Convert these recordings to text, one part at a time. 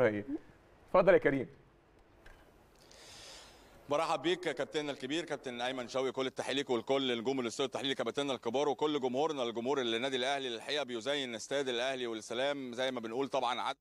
هي اتفضل يا كريم برحب بيك كابتننا الكبير كابتن ايمن شوقي كل التحيه ليك ولكل نجوم الاستوديو التحليلي كابتننا الكبار وكل جمهورنا الجمهور النادي الاهلي الحقيقه بيزين استاد الاهلي والسلام زي ما بنقول طبعا عد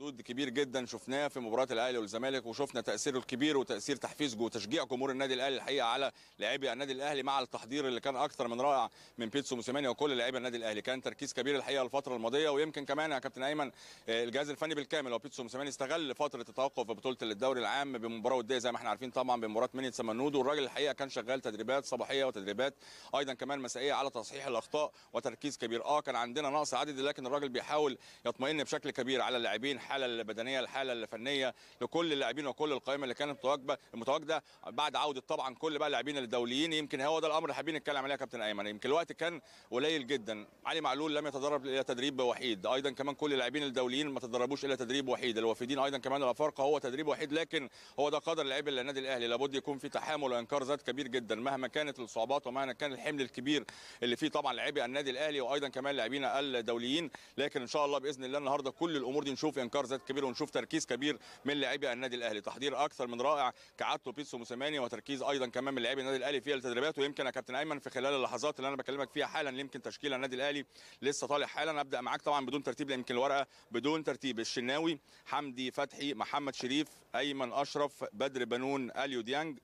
مردود كبير جدا شفناه في مباراه الاهلي والزمالك وشفنا تاثيره الكبير وتاثير تحفيزه وتشجيع جمهور النادي الاهلي الحقيقه على لاعبي النادي الاهلي مع التحضير اللي كان اكثر من رائع من بيتسو موسيماني وكل لاعبي النادي الاهلي كان تركيز كبير الحقيقه الفتره الماضيه ويمكن كمان يا كابتن ايمن الجهاز الفني بالكامل وبيتسو موسيماني استغل فتره التوقف في بطوله الدوري العام بمباراه وديه زي ما احنا عارفين طبعا بمباراه مينيت سمنود والراجل الحقيقه كان شغال تدريبات صباحيه وتدريبات ايضا كمان مسائيه على تصحيح الاخطاء وتركيز كبير اه كان عندنا نقص عدد لكن الراجل بيحاول يطمئن بشكل كبير على اللاعبين الحاله البدنيه الحاله الفنيه لكل اللاعبين وكل القائمه اللي كانت متواجده متواجده بعد عوده طبعا كل بقى اللاعبين الدوليين يمكن هو ده الامر اللي حابين نتكلم عليه يا كابتن ايمن يمكن الوقت كان قليل جدا علي معلول لم يتدرب الا تدريب وحيد ايضا كمان كل اللاعبين الدوليين ما تدربوش الا تدريب وحيد الوافدين ايضا كمان الافارقه هو تدريب وحيد لكن هو ده قدر اللعيب النادي الاهلي لابد يكون في تحامل وانكار ذات كبير جدا مهما كانت الصعوبات ومهما كان الحمل الكبير اللي فيه طبعا لاعبي النادي الاهلي وايضا كمان لاعبينا الدوليين لكن ان شاء الله باذن الله النهارده كل الامور دي نشوف انكار ابتكار ذات كبير ونشوف تركيز كبير من لاعبي النادي الاهلي تحضير اكثر من رائع كعادته بيتسو موسيماني وتركيز ايضا كمان من لاعبي النادي الاهلي في التدريبات ويمكن يا كابتن ايمن في خلال اللحظات اللي انا بكلمك فيها حالا يمكن تشكيل النادي الاهلي لسه طالع حالا ابدا معاك طبعا بدون ترتيب يمكن الورقه بدون ترتيب الشناوي حمدي فتحي محمد شريف ايمن اشرف بدر بنون اليو ديانج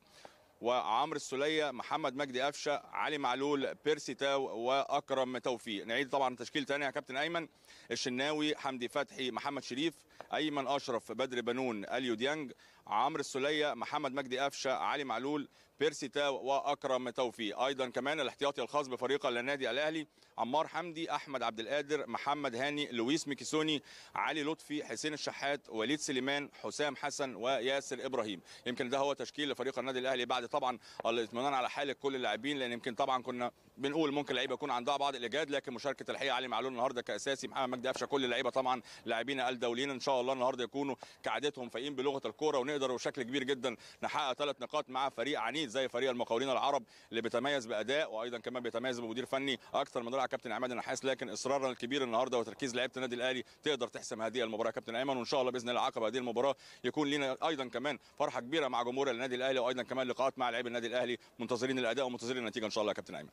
وعمرو السوليه محمد مجدي قفشه علي معلول بيرسي تاو واكرم توفيق نعيد طبعا تشكيل تاني يا كابتن ايمن الشناوي حمدي فتحي محمد شريف ايمن اشرف بدر بنون اليو ديانج عمرو السليه محمد مجدي قفشه علي معلول بيرسي تاو واكرم توفيق ايضا كمان الاحتياطي الخاص بفريق النادي الاهلي عمار حمدي احمد عبد القادر محمد هاني لويس ميكيسوني علي لطفي حسين الشحات وليد سليمان حسام حسن وياسر ابراهيم يمكن ده هو تشكيل لفريق النادي الاهلي بعد طبعا الاطمئنان على حاله كل اللاعبين لان يمكن طبعا كنا بنقول ممكن لعيبه يكون عندها بعض الاجهاد لكن مشاركه الحقيقه علي معلول النهارده كاساسي محمد مجدي قفشه كل اللعيبه طبعا لاعبين الدوليين شاء الله النهارده يكونوا كعادتهم فايقين بلغه الكوره ونقدر بشكل كبير جدا نحقق ثلاث نقاط مع فريق عنيد زي فريق المقاولين العرب اللي بيتميز باداء وايضا كمان بيتميز بمدير فني اكثر من رائع كابتن عماد النحاس لكن اصرارنا الكبير النهارده وتركيز لعيبه النادي الاهلي تقدر تحسم هذه المباراه كابتن ايمن وان شاء الله باذن الله عقب هذه المباراه يكون لينا ايضا كمان فرحه كبيره مع جمهور النادي الاهلي وايضا كمان لقاءات مع لعيبه النادي الاهلي منتظرين الاداء ومنتظرين النتيجه ان شاء الله يا كابتن ايمن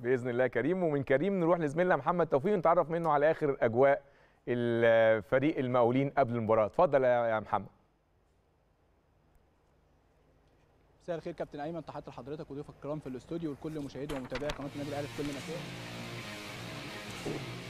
باذن الله كريم ومن كريم نروح لزميلنا محمد توفيق نتعرف منه على اخر اجواء الفريق المقاولين قبل المباراه اتفضل يا محمد مساء الخير كابتن ايمن تحت لحضرتك وضيوفك الكرام في الاستوديو ولكل مشاهدي ومتابعي قناه النادي الاهلي في كل مكان